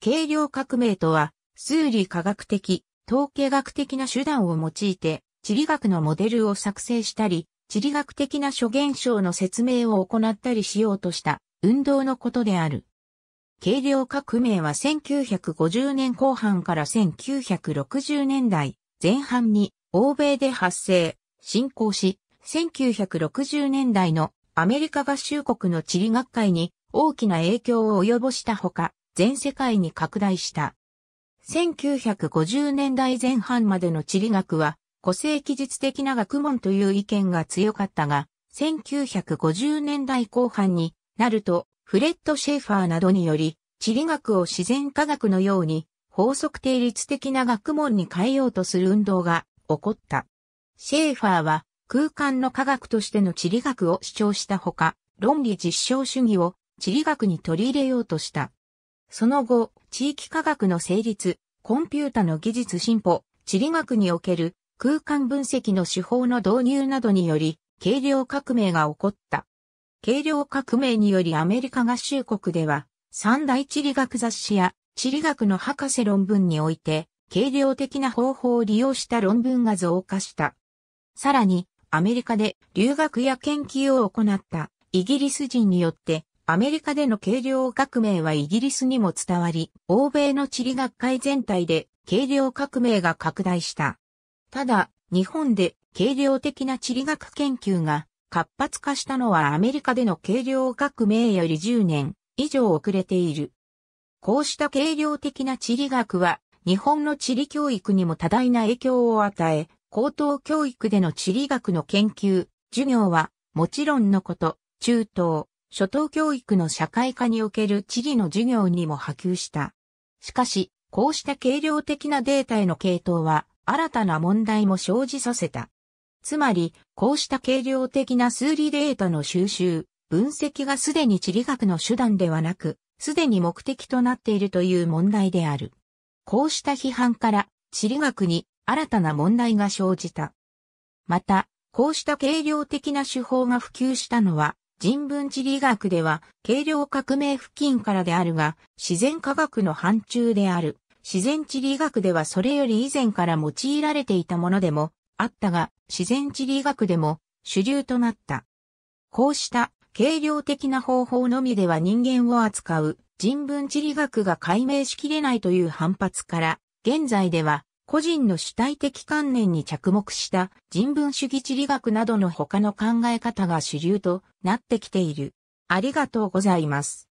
計量革命とは、数理科学的、統計学的な手段を用いて、地理学のモデルを作成したり、地理学的な諸現象の説明を行ったりしようとした運動のことである。計量革命は1950年後半から1960年代前半に欧米で発生、進行し、1960年代のアメリカ合衆国の地理学会に大きな影響を及ぼしたほか、全世界に拡大した。1950年代前半までの地理学は、個性技術的な学問という意見が強かったが、1950年代後半になると、フレッド・シェイファーなどにより、地理学を自然科学のように、法則定律的な学問に変えようとする運動が起こった。シェーファーは、空間の科学としての地理学を主張したほか、論理実証主義を地理学に取り入れようとした。その後、地域科学の成立、コンピュータの技術進歩、地理学における空間分析の手法の導入などにより、軽量革命が起こった。軽量革命によりアメリカ合衆国では、三大地理学雑誌や地理学の博士論文において、軽量的な方法を利用した論文が増加した。さらに、アメリカで留学や研究を行ったイギリス人によってアメリカでの軽量革命はイギリスにも伝わり、欧米の地理学会全体で軽量革命が拡大した。ただ、日本で軽量的な地理学研究が活発化したのはアメリカでの軽量革命より10年以上遅れている。こうした軽量的な地理学は日本の地理教育にも多大な影響を与え、高等教育での地理学の研究、授業はもちろんのこと、中東、初等教育の社会化における地理の授業にも波及した。しかし、こうした軽量的なデータへの系統は、新たな問題も生じさせた。つまり、こうした軽量的な数理データの収集、分析がすでに地理学の手段ではなく、すでに目的となっているという問題である。こうした批判から地理学に新たな問題が生じた。また、こうした軽量的な手法が普及したのは人文地理学では、軽量革命付近からであるが、自然科学の範疇である。自然地理学ではそれより以前から用いられていたものでも、あったが、自然地理学でも主流となった。こうした軽量的な方法のみでは人間を扱う人文地理学が解明しきれないという反発から、現在では個人の主体的観念に着目した人文主義地理学などの他の考え方が主流となってきている。ありがとうございます。